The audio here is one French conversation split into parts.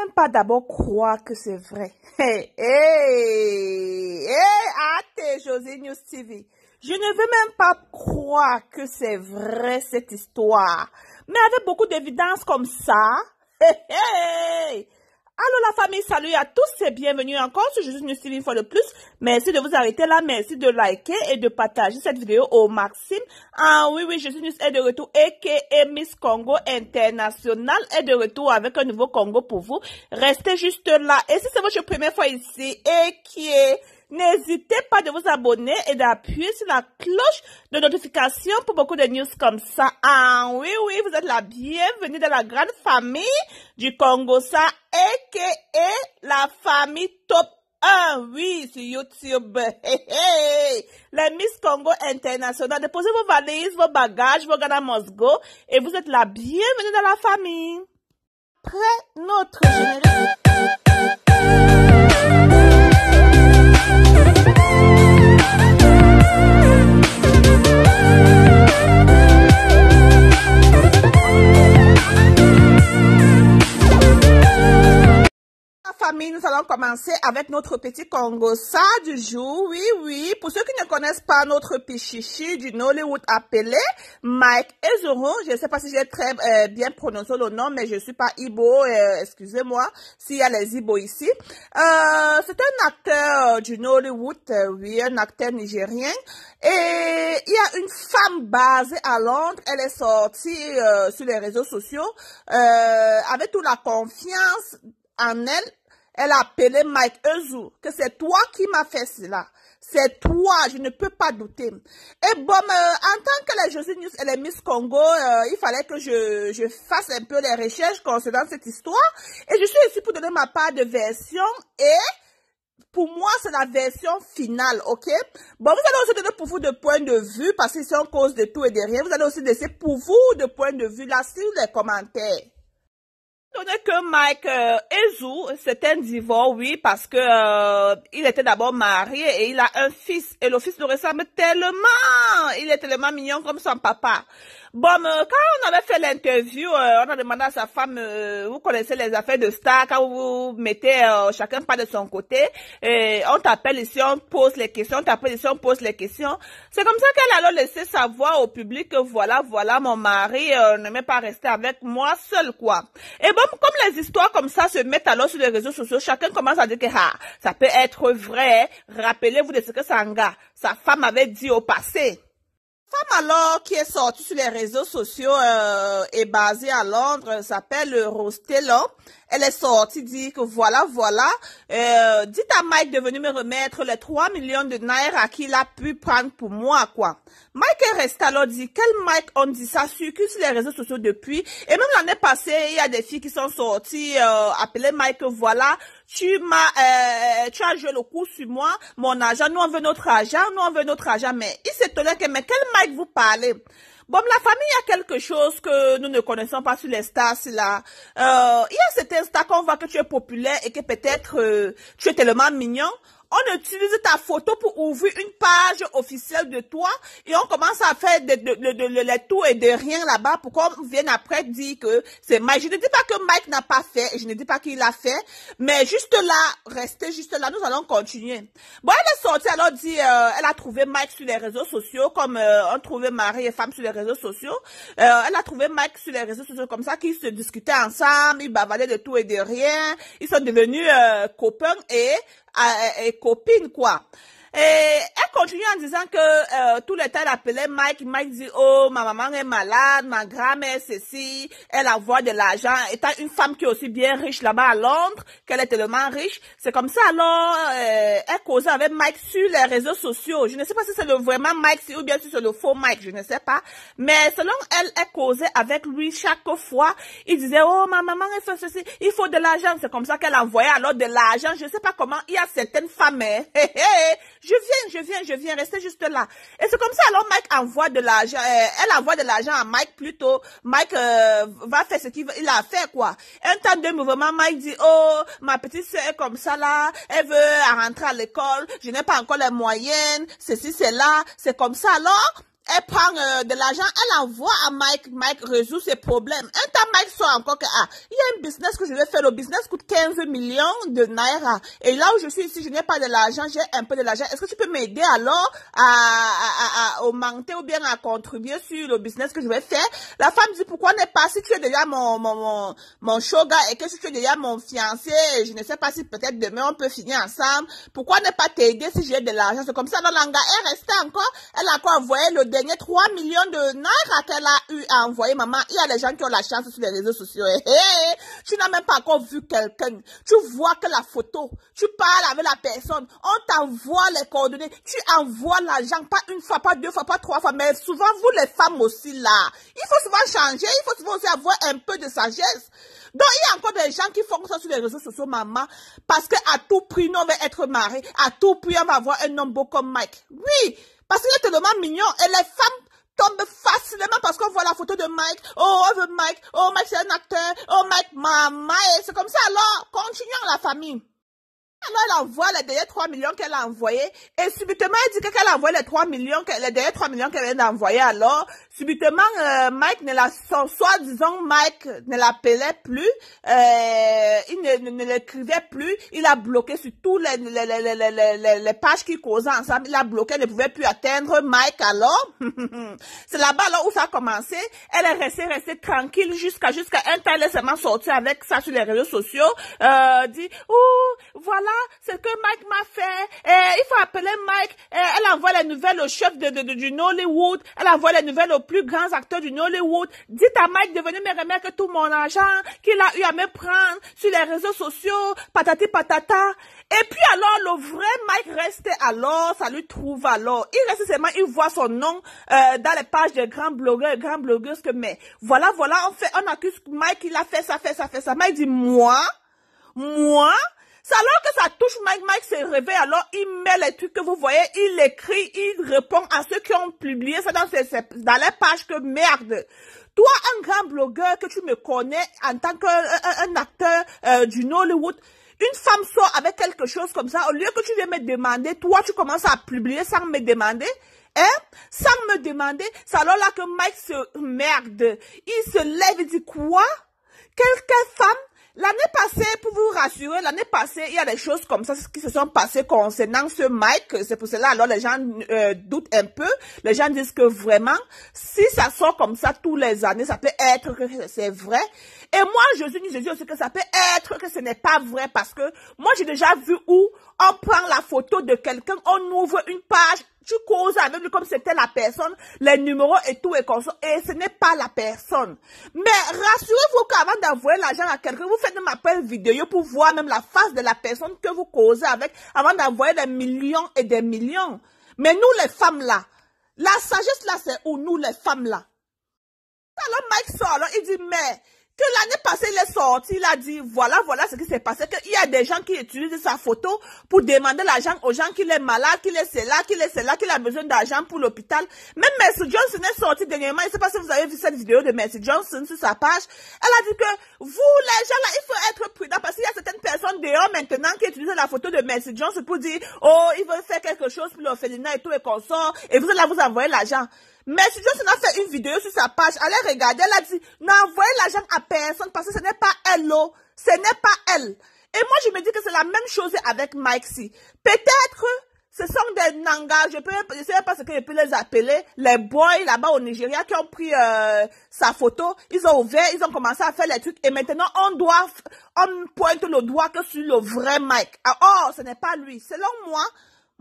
même pas d'abord croire que c'est vrai. Hé, hé, News TV. Je ne veux même pas croire que c'est vrai cette histoire. Mais avec beaucoup d'évidence comme ça, Allô la famille, salut à tous et bienvenue encore sur juste une une fois de plus. Merci de vous arrêter là, merci de liker et de partager cette vidéo au maximum. Ah oui, oui, je suis est de retour et Miss Congo International est de retour avec un nouveau Congo pour vous. Restez juste là. Et si c'est votre première fois ici et qui est N'hésitez pas de vous abonner et d'appuyer sur la cloche de notification pour beaucoup de news comme ça. Ah oui, oui, vous êtes la bienvenue dans la grande famille du Congo, ça, et la famille top 1, oui, sur YouTube. Hey, hey. Les Miss Congo International, déposez vos valises, vos bagages, vos gars Moscou et vous êtes la bienvenue dans la famille. Après notre commencer avec notre petit Congo ça du jour. Oui, oui. Pour ceux qui ne connaissent pas notre pichichi du Nollywood appelé Mike Ezoro, je ne sais pas si j'ai très euh, bien prononcé le nom, mais je suis pas Ibo, euh, excusez-moi s'il y a les Ibo ici. Euh, c'est un acteur du Nollywood, oui, un acteur nigérien. Et il y a une femme basée à Londres, elle est sortie sur les réseaux sociaux avec toute la confiance en elle elle a appelé Mike un que c'est toi qui m'as fait cela. C'est toi, je ne peux pas douter. Et bon, euh, en tant que la Josie News, et Miss Congo, euh, il fallait que je, fasse un peu les recherches concernant cette histoire. Et je suis ici pour donner ma part de version et pour moi, c'est la version finale, ok? Bon, vous allez aussi donner pour vous de points de vue, parce que c'est en cause de tout et de rien. Vous allez aussi laisser pour vous de points de vue là sur les commentaires que Mike Ezou, euh, c'est un divorce, oui, parce que euh, il était d'abord marié et il a un fils. Et le fils nous ressemble tellement. Il est tellement mignon comme son papa. Bon, euh, quand on avait fait l'interview, euh, on a demandé à sa femme, euh, vous connaissez les affaires de star, quand vous mettez chacun pas de son côté, on t'appelle ici, on pose les questions, on t'appelle ici, on pose les questions. C'est comme ça qu'elle laissé sa savoir au public que voilà, voilà, mon mari ne m'est pas resté avec moi seul, quoi. Et bon, comme les histoires comme ça se mettent alors sur les réseaux sociaux, chacun commence à dire que ah, ça peut être vrai. Rappelez-vous de ce que Sanga, sa femme avait dit au passé femme alors qui est sortie sur les réseaux sociaux euh, et basée à Londres s'appelle Rostello. Elle est sortie dit que voilà, voilà, euh, dites à Mike de venir me remettre les 3 millions de naira qu'il a pu prendre pour moi, quoi. Mike reste alors dit, quel Mike on dit ça, circule sur les réseaux sociaux depuis. Et même l'année passée, il y a des filles qui sont sorties, euh, appelées Mike, voilà, tu m'as, euh, tu as joué le coup sur moi, mon agent. nous on veut notre agent. nous on veut notre argent, mais il s'est s'étonnait que, mais quel Mike vous parlez? Bon, la famille, il y a quelque chose que nous ne connaissons pas sur les stars, là. Euh, il y a cet insta qu'on voit que tu es populaire et que peut-être euh, tu es tellement mignon on utilise ta photo pour ouvrir une page officielle de toi et on commence à faire de, de, de, tout et de rien là-bas pour qu'on vienne après dire que c'est Mike. Je ne dis pas que Mike n'a pas fait, je ne dis pas qu'il l'a fait, mais juste là, restez juste là, nous allons continuer. Bon, elle est sortie, elle a dit, euh, elle a trouvé Mike sur les réseaux sociaux, comme euh, on trouvait mari et femme sur les réseaux sociaux. Euh, elle a trouvé Mike sur les réseaux sociaux comme ça, qu'ils se discutaient ensemble, ils bavalaient de tout et de rien, ils sont devenus copains et et copine, quoi. Et elle continue en disant que euh, tout le temps, elle appelait Mike. Mike dit, oh, ma maman est malade, ma grand-mère, ceci. Elle envoie de l'argent. Étant une femme qui est aussi bien riche là-bas à Londres, qu'elle est tellement riche. C'est comme ça. Alors, euh, elle causait avec Mike sur les réseaux sociaux. Je ne sais pas si c'est le vraiment Mike ou bien si c'est le faux Mike. Je ne sais pas. Mais selon elle, elle causait avec lui chaque fois. Il disait, oh, ma maman, est fait ceci. Il faut de l'argent. C'est comme ça qu'elle envoyait alors de l'argent. Je ne sais pas comment. Il y a certaines femmes, hein. Je viens, je viens, je viens, restez juste là. Et c'est comme ça, alors Mike envoie de l'argent, euh, elle envoie de l'argent à Mike plutôt. Mike euh, va faire ce qu'il il a fait, quoi. Un temps de mouvement, Mike dit, oh, ma petite soeur est comme ça là, elle veut rentrer à l'école, je n'ai pas encore les moyens, ceci, cela, c'est comme ça. Alors, elle prend euh, de l'argent, elle envoie à Mike, Mike résout ses problèmes. Un temps, Mike soit encore que, ah, il y a un business que je vais faire, le business coûte 15 millions de naira. Et là où je suis ici, je n'ai pas de l'argent, j'ai un peu de l'argent. Est-ce que tu peux m'aider alors à, augmenter ou bien à contribuer sur le business que je vais faire? La femme dit, pourquoi n'est pas, si tu es déjà mon, mon, mon, mon shoga et que si tu es déjà mon fiancé, je ne sais pas si peut-être demain on peut finir ensemble, pourquoi ne pas t'aider si j'ai de l'argent? C'est comme ça, dans l'anga, elle restait encore, elle a quoi envoyé le 3 millions de naira qu'elle a eu à envoyer, maman. Il y a des gens qui ont la chance sur les réseaux sociaux. Eh, eh, eh. tu n'as même pas encore vu quelqu'un. Tu vois que la photo, tu parles avec la personne, on t'envoie les coordonnées, tu envoies l'argent, pas une fois, pas deux fois, pas trois fois, mais souvent vous les femmes aussi là. Il faut souvent changer, il faut souvent aussi avoir un peu de sagesse. Donc, il y a encore des gens qui font ça sur les réseaux sociaux, maman, parce que à tout prix, nous, on va être marié, À tout prix, on va avoir un homme beau comme Mike. Oui, parce qu'il est tellement mignon. Et les femmes tombent facilement parce qu'on voit la photo de Mike. Oh, on veut Mike. Oh, Mike, c'est un acteur. Oh, Mike, maman. Et c'est comme ça. Alors, continuons la famille. Alors, elle envoie les derniers 3 millions qu'elle a envoyés et subitement, elle dit qu'elle envoie les 3 millions, les derniers 3 millions qu'elle vient d'envoyer. Alors, subitement, euh, Mike ne la, Soit, disons, disant Mike ne l'appelait plus, euh, il ne, l'écrivait plus, il a bloqué sur tous les, les, les, les, les pages qui causaient ensemble, il a bloqué, ne pouvait plus atteindre Mike alors. C'est là-bas où ça a commencé. Elle est restée, restée tranquille jusqu'à jusqu'à un temps, elle est seulement sortie avec ça sur les réseaux sociaux, euh, dit, oh, voilà, c'est ce que Mike m'a fait. Euh, il faut appeler Mike. Euh, elle envoie les nouvelles au chef de, de, du Nollywood. Elle envoie les nouvelles aux plus grands acteurs du Nollywood. Dites à Mike de venir me remettre tout mon argent qu'il a eu à me prendre sur les réseaux sociaux. Patati patata. Et puis alors, le vrai Mike restait alors, ça lui trouve alors. Il reste seulement, il voit son nom euh, dans les pages des grands blogueurs grands blogueuses que mais voilà, voilà, on fait, on accuse Mike, il a fait ça, fait ça, fait ça. Mike dit moi, moi, alors que ça touche Mike. Mike se réveille, alors il met les trucs que vous voyez, il écrit, il répond à ceux qui ont publié ça dans, dans les pages que merde. Toi, un grand blogueur que tu me connais en tant qu'un euh, euh, acteur euh, du Hollywood, une femme sort avec quelque chose comme ça, au lieu que tu viennes me demander, toi, tu commences à publier sans me demander. Hein? Sans me demander, c'est alors là que Mike se merde. Il se lève et dit quoi? Quelle femme L'année passée, pour vous rassurer, l'année passée, il y a des choses comme ça qui se sont passées concernant ce Mike. C'est pour cela, alors les gens euh, doutent un peu. Les gens disent que vraiment, si ça sort comme ça tous les années, ça peut être que c'est vrai. Et moi, je suis aussi que ça peut être que ce n'est pas vrai parce que moi, j'ai déjà vu où on prend la photo de quelqu'un, on ouvre une page tu causes avec lui comme c'était la personne, les numéros et tout et comme et ce n'est pas la personne. Mais rassurez-vous qu'avant d'envoyer l'argent à quelqu'un, vous faites même appel vidéo pour voir même la face de la personne que vous causez avec avant d'envoyer des millions et des millions. Mais nous les femmes là, la sagesse là c'est où nous les femmes là. Alors Mike sort, alors il dit mais que l'année passée, il est sorti, il a dit, voilà, voilà ce qui s'est passé, qu'il y a des gens qui utilisent sa photo pour demander l'argent aux gens qu'il est malade, qu'il est cela, qu'il est cela, qu'il a besoin d'argent pour l'hôpital. Même Mercy Johnson est sorti dernièrement, je ne sais pas si vous avez vu cette vidéo de Mercy Johnson sur sa page. Elle a dit que vous, les gens là, il faut être prudent parce qu'il y a certaines personnes dehors maintenant qui utilisent la photo de Mercy Johnson pour dire, oh, ils veulent faire quelque chose pour l'orphelinat et tout et qu'on et vous allez vous envoyer l'argent. Mais si Suzanne a fait une vidéo sur sa page. Allez regarder. Elle a dit, n'envoyez l'argent à personne parce que ce n'est pas elle, oh. Ce n'est pas elle. Et moi, je me dis que c'est la même chose avec si. Peut-être, ce sont des nangas, je ne sais pas ce que je peux les appeler, les boys là-bas au Nigeria qui ont pris euh, sa photo, ils ont ouvert, ils ont commencé à faire les trucs et maintenant on doit, on pointe le doigt que sur le vrai Mike. Ah, oh, ce n'est pas lui. Selon moi,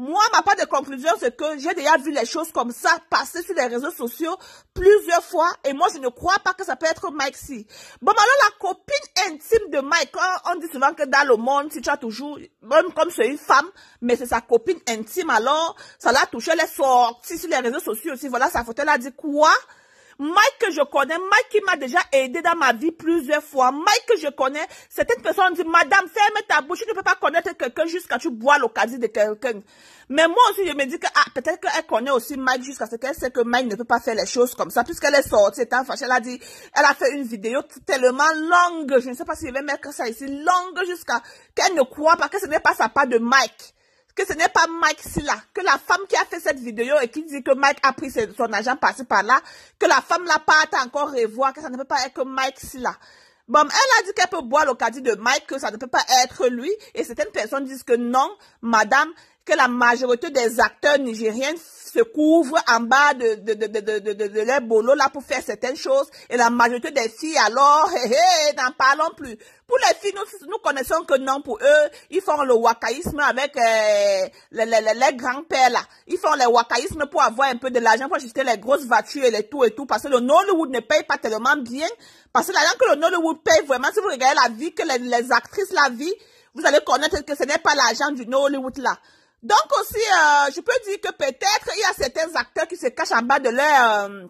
moi, ma part de conclusion, c'est que j'ai déjà vu les choses comme ça passer sur les réseaux sociaux plusieurs fois et moi, je ne crois pas que ça peut être Mike si. Bon, alors la copine intime de Mike, hein, on dit souvent que dans le monde, si tu as toujours, même comme c'est une femme, mais c'est sa copine intime, alors ça l'a touché, elle est sur les réseaux sociaux aussi. Voilà, sa photo, elle a dit quoi Mike que je connais, Mike qui m'a déjà aidé dans ma vie plusieurs fois, Mike que je connais, certaines personnes disent, madame, ferme ta bouche, tu ne peux pas connaître quelqu'un jusqu'à tu bois l'occasion de quelqu'un. Mais moi aussi, je me dis que, ah, peut-être qu'elle connaît aussi Mike jusqu'à ce qu'elle sait que Mike ne peut pas faire les choses comme ça, puisqu'elle est sortie, étant fâchée, elle a dit, elle a fait une vidéo tellement longue, je ne sais pas si je vais mettre ça ici, longue jusqu'à qu'elle ne croit pas que ce n'est pas sa part de Mike que ce n'est pas Mike Silla, que la femme qui a fait cette vidéo et qui dit que Mike a pris son agent passé par-là, que la femme l'a pas encore encore revoir, que ça ne peut pas être Mike Silla. Bon, elle a dit qu'elle peut boire caddie de Mike, que ça ne peut pas être lui. Et certaines personnes disent que non, madame, que la majorité des acteurs nigériens se couvrent en bas de, leur boulot là pour faire certaines choses et la majorité des filles alors, hé, hé, n'en parlons plus. Pour les filles, nous, connaissons que non, pour eux, ils font le wakaïsme avec euh, les, grands-pères là. Ils font le wakaïsme pour avoir un peu de l'argent, pour acheter les grosses voitures et les tout et tout, parce que le Nollywood ne paye pas tellement bien, parce que l'argent que le Nollywood paye vraiment, si vous regardez la vie que les actrices la vie, vous allez connaître que ce n'est pas l'argent du Nollywood là. Donc aussi, euh, je peux dire que peut-être il y a certains acteurs qui se cachent en bas de leur euh,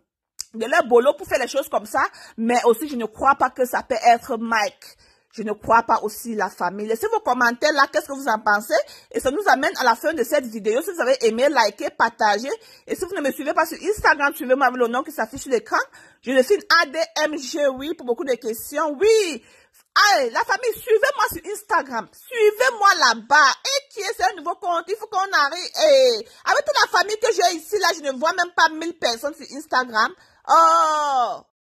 de leur boulot pour faire les choses comme ça, mais aussi je ne crois pas que ça peut être Mike. Je ne crois pas aussi la famille. Laissez vos commentaires là, qu'est-ce que vous en pensez Et ça nous amène à la fin de cette vidéo. Si vous avez aimé, likez, partagez. Et si vous ne me suivez pas sur Instagram, suivez-moi avec le nom qui s'affiche sur l'écran. Je le signe ADMG, oui, pour beaucoup de questions. Oui, Allez, la famille, suivez-moi sur Instagram. Suivez-moi là-bas. Et qui est, un nouveau compte. Il faut qu'on arrive. Eh, avec toute la famille que j'ai ici, là, je ne vois même pas 1000 personnes sur Instagram. Oh!